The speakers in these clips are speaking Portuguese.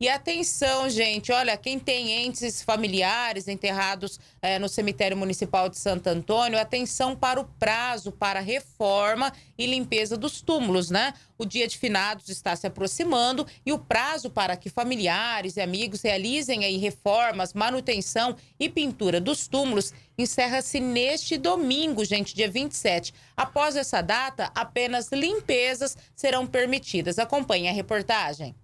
E atenção, gente, olha, quem tem entes familiares enterrados é, no cemitério municipal de Santo Antônio, atenção para o prazo para reforma e limpeza dos túmulos, né? O dia de finados está se aproximando e o prazo para que familiares e amigos realizem aí reformas, manutenção e pintura dos túmulos encerra-se neste domingo, gente, dia 27. Após essa data, apenas limpezas serão permitidas. Acompanhe a reportagem.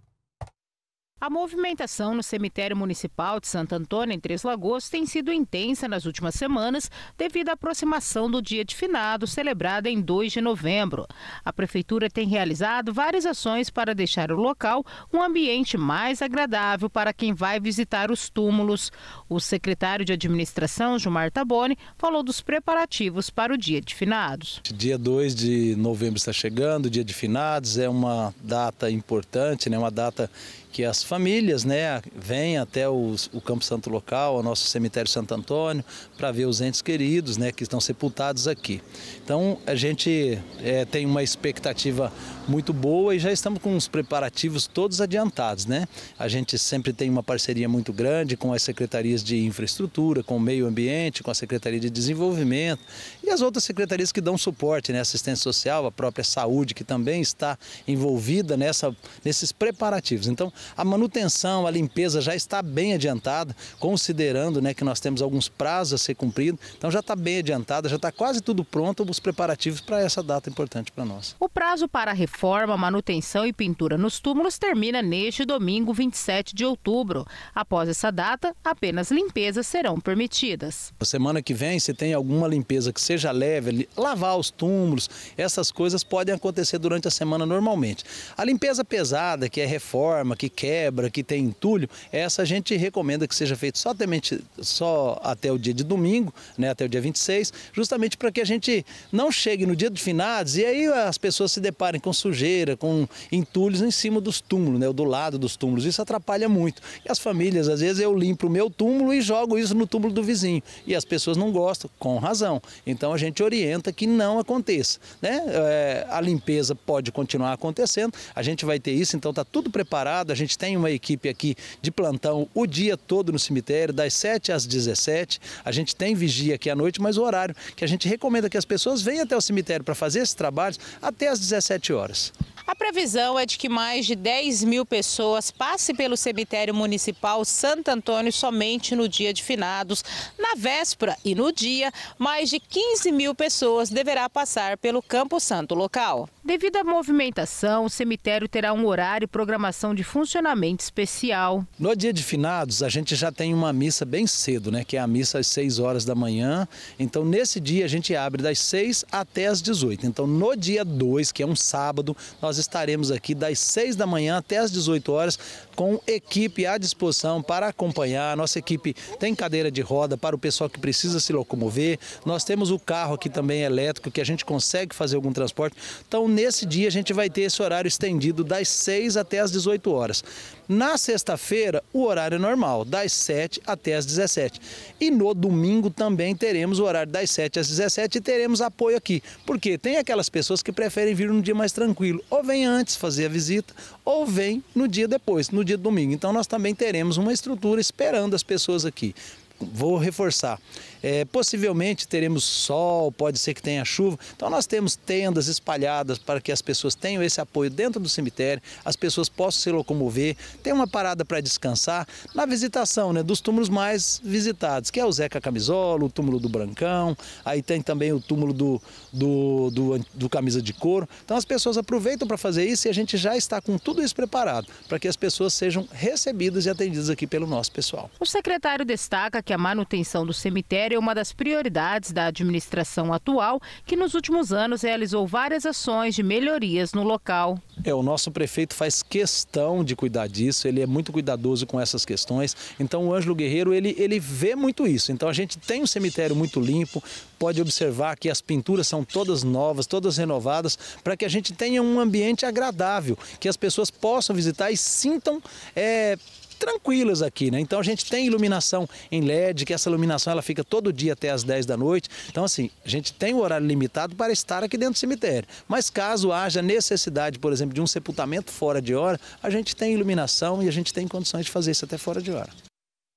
A movimentação no cemitério municipal de Santo Antônio, em Três Lagoas, tem sido intensa nas últimas semanas devido à aproximação do Dia de Finado, celebrado em 2 de novembro. A Prefeitura tem realizado várias ações para deixar o local um ambiente mais agradável para quem vai visitar os túmulos. O secretário de Administração, Gilmar Taboni, falou dos preparativos para o Dia de Finados. Dia 2 de novembro está chegando, Dia de Finados é uma data importante, né? uma data que as famílias né, vêm até os, o Campo Santo Local, o nosso cemitério Santo Antônio, para ver os entes queridos né, que estão sepultados aqui. Então a gente é, tem uma expectativa muito boa e já estamos com os preparativos todos adiantados. Né? A gente sempre tem uma parceria muito grande com as secretarias de infraestrutura, com o meio ambiente, com a Secretaria de Desenvolvimento e as outras secretarias que dão suporte, né? assistência social, a própria saúde, que também está envolvida nessa, nesses preparativos. Então, a manutenção, a limpeza já está bem adiantada, considerando né, que nós temos alguns prazos a ser cumpridos. Então já está bem adiantada, já está quase tudo pronto os preparativos para essa data importante para nós. O prazo para reforma, manutenção e pintura nos túmulos termina neste domingo, 27 de outubro. Após essa data, apenas limpezas serão permitidas. Na semana que vem, se tem alguma limpeza que seja leve, lavar os túmulos, essas coisas podem acontecer durante a semana normalmente. A limpeza pesada, que é reforma, que quebra, quebra, que tem entulho, essa a gente recomenda que seja feito só, temente, só até o dia de domingo, né, até o dia 26, justamente para que a gente não chegue no dia de finados e aí as pessoas se deparem com sujeira, com entulhos em cima dos túmulos, né, ou do lado dos túmulos. Isso atrapalha muito. E as famílias, às vezes, eu limpo o meu túmulo e jogo isso no túmulo do vizinho. E as pessoas não gostam, com razão. Então a gente orienta que não aconteça. Né? É, a limpeza pode continuar acontecendo, a gente vai ter isso, então está tudo preparado, a gente tem tem uma equipe aqui de plantão o dia todo no cemitério, das 7 às 17. A gente tem vigia aqui à noite, mas o horário que a gente recomenda que as pessoas venham até o cemitério para fazer esses trabalhos até às 17 horas. A previsão é de que mais de 10 mil pessoas passem pelo cemitério municipal Santo Antônio somente no dia de finados. Na véspera e no dia, mais de 15 mil pessoas deverá passar pelo Campo Santo local. Devido à movimentação, o cemitério terá um horário e programação de funcionamento especial. No dia de finados, a gente já tem uma missa bem cedo, né? Que é a missa às 6 horas da manhã. Então, nesse dia, a gente abre das 6 até as 18. Então, no dia 2, que é um sábado, nós estaremos aqui das 6 da manhã até as 18 horas, com equipe à disposição para acompanhar. Nossa equipe tem cadeira de roda para o pessoal que precisa se locomover. Nós temos o carro aqui também elétrico, que a gente consegue fazer algum transporte. Então, nesse dia a gente vai ter esse horário estendido das 6 até as 18 horas. Na sexta-feira, o horário é normal, das 7 até as 17. E no domingo também teremos o horário das 7 às 17 e teremos apoio aqui. Porque tem aquelas pessoas que preferem vir num dia mais tranquilo, ou vem antes fazer a visita, ou vem no dia depois, no dia domingo. Então nós também teremos uma estrutura esperando as pessoas aqui vou reforçar, é, possivelmente teremos sol, pode ser que tenha chuva. Então nós temos tendas espalhadas para que as pessoas tenham esse apoio dentro do cemitério, as pessoas possam se locomover, tem uma parada para descansar na visitação né, dos túmulos mais visitados, que é o Zeca Camisola, o túmulo do Brancão, aí tem também o túmulo do, do, do, do Camisa de Couro. Então as pessoas aproveitam para fazer isso e a gente já está com tudo isso preparado para que as pessoas sejam recebidas e atendidas aqui pelo nosso pessoal. O secretário destaca que a manutenção do cemitério é uma das prioridades da administração atual, que nos últimos anos realizou várias ações de melhorias no local. É, o nosso prefeito faz questão de cuidar disso, ele é muito cuidadoso com essas questões. Então o Ângelo Guerreiro, ele, ele vê muito isso. Então a gente tem um cemitério muito limpo, pode observar que as pinturas são todas novas, todas renovadas, para que a gente tenha um ambiente agradável, que as pessoas possam visitar e sintam é, tranquilas aqui, né? Então a gente tem iluminação em LED, que essa iluminação ela fica todo dia até as 10 da noite. Então assim, a gente tem um horário limitado para estar aqui dentro do cemitério. Mas caso haja necessidade, por exemplo, de um sepultamento fora de hora, a gente tem iluminação e a gente tem condições de fazer isso até fora de hora.